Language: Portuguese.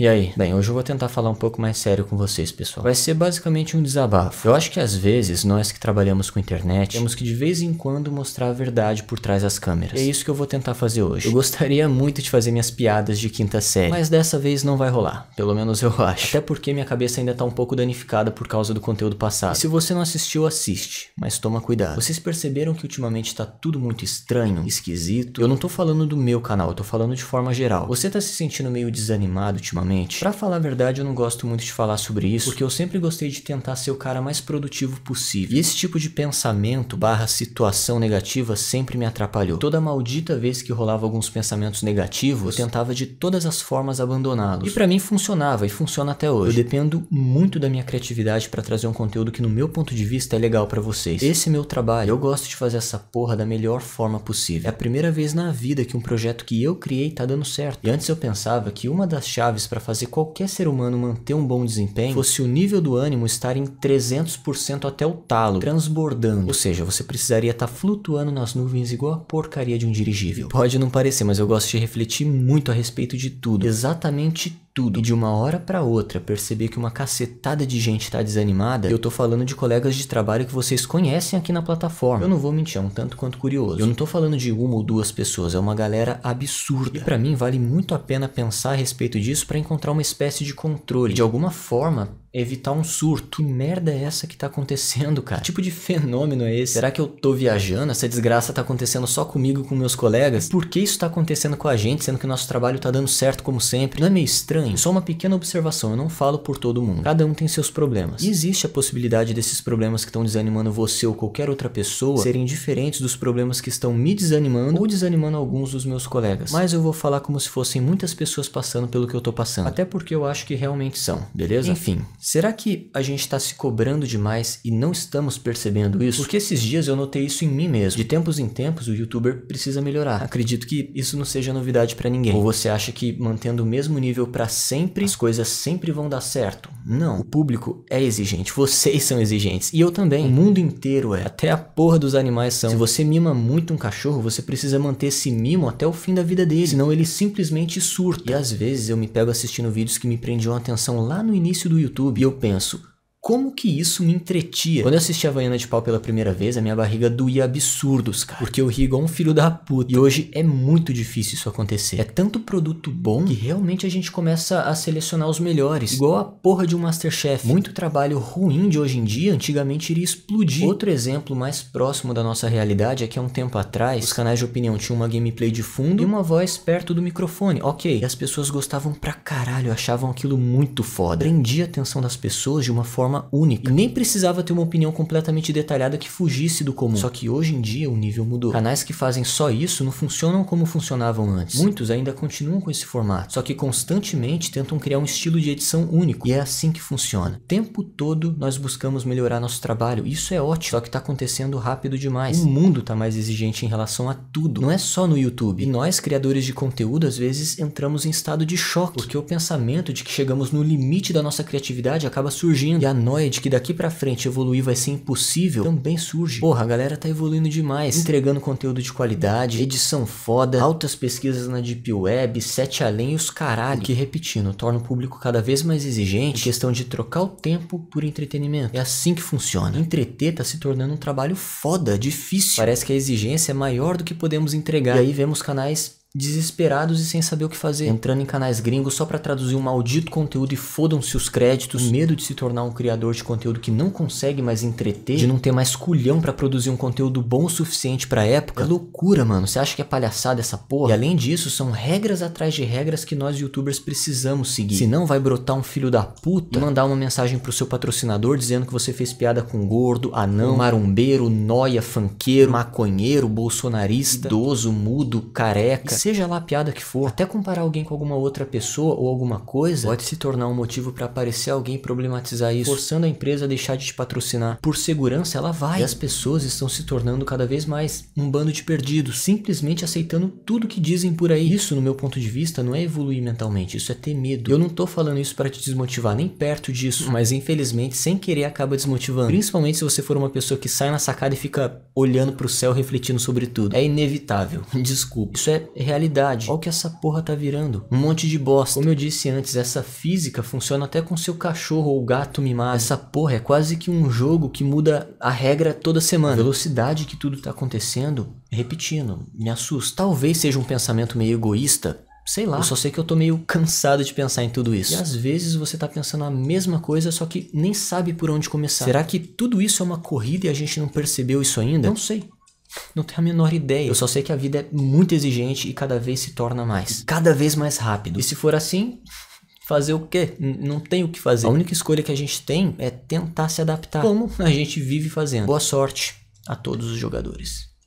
E aí? Bem, hoje eu vou tentar falar um pouco mais sério com vocês, pessoal. Vai ser basicamente um desabafo. Eu acho que às vezes, nós que trabalhamos com internet, temos que de vez em quando mostrar a verdade por trás das câmeras. E é isso que eu vou tentar fazer hoje. Eu gostaria muito de fazer minhas piadas de quinta série, mas dessa vez não vai rolar. Pelo menos eu acho. Até porque minha cabeça ainda tá um pouco danificada por causa do conteúdo passado. E se você não assistiu, assiste, mas toma cuidado. Vocês perceberam que ultimamente tá tudo muito estranho, esquisito? Eu não tô falando do meu canal, eu tô falando de forma geral. Você tá se sentindo meio desanimado ultimamente? pessoalmente? Para falar a verdade, eu não gosto muito de falar sobre isso, porque eu sempre gostei de tentar ser o cara mais produtivo possível. E esse tipo de pensamento barra situação negativa sempre me atrapalhou. Toda maldita vez que rolava alguns pensamentos negativos, eu tentava de todas as formas abandoná-los. E para mim funcionava e funciona até hoje. Eu dependo muito da minha criatividade para trazer um conteúdo que no meu ponto de vista é legal para vocês. Esse é meu trabalho, eu gosto de fazer essa porra da melhor forma possível. É a primeira vez na vida que um projeto que eu criei tá dando certo. E antes eu pensava que uma das chaves para para fazer qualquer ser humano manter um bom desempenho fosse o nível do ânimo estar em 300% até o talo, transbordando. Ou seja, você precisaria estar tá flutuando nas nuvens igual a porcaria de um dirigível. Pode não parecer, mas eu gosto de refletir muito a respeito de tudo, exatamente tudo. E de uma hora para outra perceber que uma cacetada de gente tá desanimada, eu tô falando de colegas de trabalho que vocês conhecem aqui na plataforma. Eu não vou mentir, é um tanto quanto curioso. Eu não tô falando de uma ou duas pessoas, é uma galera absurda. E para mim vale muito a pena pensar a respeito disso para encontrar uma espécie de controle. De alguma forma, evitar um surto. Que merda é essa que tá acontecendo, cara? Que tipo de fenômeno é esse? Será que eu tô viajando? Essa desgraça tá acontecendo só comigo com meus colegas? por que isso tá acontecendo com a gente, sendo que o nosso trabalho tá dando certo como sempre? Não é meio estranho? Só uma pequena observação, eu não falo por todo mundo. Cada um tem seus problemas. E existe a possibilidade desses problemas que estão desanimando você ou qualquer outra pessoa serem diferentes dos problemas que estão me desanimando ou desanimando alguns dos meus colegas. Mas eu vou falar como se fossem muitas pessoas passando pelo que eu tô passando. Até porque eu acho que realmente são, beleza? Enfim, Será que a gente está se cobrando demais e não estamos percebendo isso? Porque esses dias eu notei isso em mim mesmo. De tempos em tempos, o youtuber precisa melhorar. Acredito que isso não seja novidade para ninguém. Ou você acha que mantendo o mesmo nível para sempre, as coisas sempre vão dar certo? Não. O público é exigente. Vocês são exigentes. E eu também. O mundo inteiro é. Até a porra dos animais são. Se você mima muito um cachorro, você precisa manter esse mimo até o fim da vida dele. Senão ele simplesmente surta. E às vezes eu me pego assistindo vídeos que me prendiam a atenção lá no início do YouTube clube, eu penso, como que isso me entretia. Quando eu assisti a Vaiana de Pau pela primeira vez, a minha barriga doía absurdos, cara. Porque eu ri igual um filho da puta. E hoje é muito difícil isso acontecer. É tanto produto bom que realmente a gente começa a selecionar os melhores. Igual a porra de um Masterchef. Muito trabalho ruim de hoje em dia, antigamente iria explodir. Outro exemplo mais próximo da nossa realidade é que há um tempo atrás, os canais de opinião tinham uma gameplay de fundo e uma voz perto do microfone. Ok. E as pessoas gostavam pra caralho, achavam aquilo muito foda. Prendia a atenção das pessoas de uma forma forma única. E nem precisava ter uma opinião completamente detalhada que fugisse do comum. Só que hoje em dia o nível mudou. Canais que fazem só isso não funcionam como funcionavam antes. Muitos ainda continuam com esse formato, só que constantemente tentam criar um estilo de edição único. E é assim que funciona. O tempo todo nós buscamos melhorar nosso trabalho. Isso é ótimo, só que está acontecendo rápido demais. O mundo está mais exigente em relação a tudo. Não é só no YouTube. E nós, criadores de conteúdo, às vezes entramos em estado de choque, porque o pensamento de que chegamos no limite da nossa criatividade acaba surgindo. E a paranoia que daqui para frente evoluir vai ser impossível também surge. Porra, a galera tá evoluindo demais, entregando conteúdo de qualidade, edição foda, altas pesquisas na Deep Web, sete além e os caralho. Que repetindo, torna o público cada vez mais exigente questão de trocar o tempo por entretenimento. É assim que funciona. Entreter tá se tornando um trabalho foda, difícil. Parece que a exigência é maior do que podemos entregar. E aí vemos canais desesperados e sem saber o que fazer, entrando em canais gringos só para traduzir um maldito conteúdo e fodam-se os créditos, o medo de se tornar um criador de conteúdo que não consegue mais entreter, de não ter mais culhão para produzir um conteúdo bom o suficiente para época. É loucura, mano. Você acha que é palhaçada essa porra? E além disso, são regras atrás de regras que nós youtubers precisamos seguir. Se não, vai brotar um filho da puta e mandar uma mensagem pro seu patrocinador dizendo que você fez piada com gordo, anão, marumbeiro, noia, fanqueiro, maconheiro, bolsonarista, idoso, mudo, careca. E seja lá a piada que for, até comparar alguém com alguma outra pessoa ou alguma coisa, pode se tornar um motivo para aparecer alguém e problematizar isso, forçando a empresa a deixar de te patrocinar. Por segurança, ela vai. E as pessoas estão se tornando cada vez mais um bando de perdidos, simplesmente aceitando tudo que dizem por aí. Isso, no meu ponto de vista, não é evoluir mentalmente, isso é ter medo. Eu não tô falando isso para te desmotivar, nem perto disso, mas infelizmente, sem querer, acaba desmotivando. Principalmente se você for uma pessoa que sai na sacada e fica olhando pro céu refletindo sobre tudo. É inevitável, desculpa. Isso é realidade. Olha o que essa porra tá virando. Um monte de bosta. Como eu disse antes, essa física funciona até com seu cachorro ou gato mimado. Essa porra é quase que um jogo que muda a regra toda semana. A velocidade que tudo tá acontecendo, repetindo, me assusta. Talvez seja um pensamento meio egoísta, Sei lá. Eu só sei que eu tô meio cansado de pensar em tudo isso. E às vezes você tá pensando a mesma coisa, só que nem sabe por onde começar. Será que tudo isso é uma corrida e a gente não percebeu isso ainda? Não sei. Não tenho a menor ideia. Eu só sei que a vida é muito exigente e cada vez se torna mais. Cada vez mais rápido. E se for assim, fazer o quê? Não tem o que fazer. A única escolha que a gente tem é tentar se adaptar. Como a gente vive fazendo. Boa sorte a todos os jogadores.